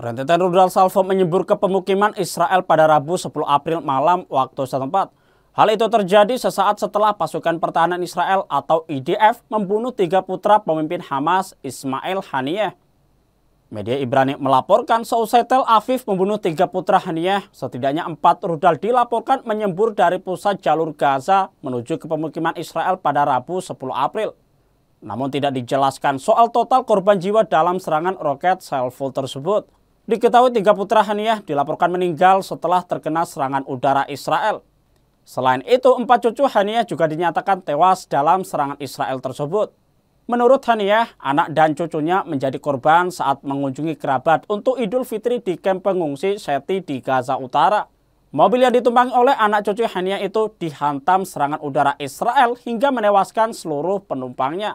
Rentetan rudal salvo menyembur ke pemukiman Israel pada Rabu 10 April malam waktu setempat. Hal itu terjadi sesaat setelah pasukan pertahanan Israel atau IDF membunuh tiga putra pemimpin Hamas Ismail Haniyeh. Media Ibrani melaporkan seusai Tel Aviv membunuh tiga putra Haniyeh, setidaknya empat rudal dilaporkan menyembur dari pusat jalur Gaza menuju ke pemukiman Israel pada Rabu 10 April. Namun tidak dijelaskan soal total korban jiwa dalam serangan roket salvo tersebut. Diketahui tiga putra Haniyah dilaporkan meninggal setelah terkena serangan udara Israel. Selain itu, empat cucu Haniyah juga dinyatakan tewas dalam serangan Israel tersebut. Menurut Haniyah, anak dan cucunya menjadi korban saat mengunjungi kerabat untuk Idul Fitri di kamp pengungsi Seti di Gaza Utara. Mobil yang ditumpangi oleh anak cucu Hania itu dihantam serangan udara Israel hingga menewaskan seluruh penumpangnya.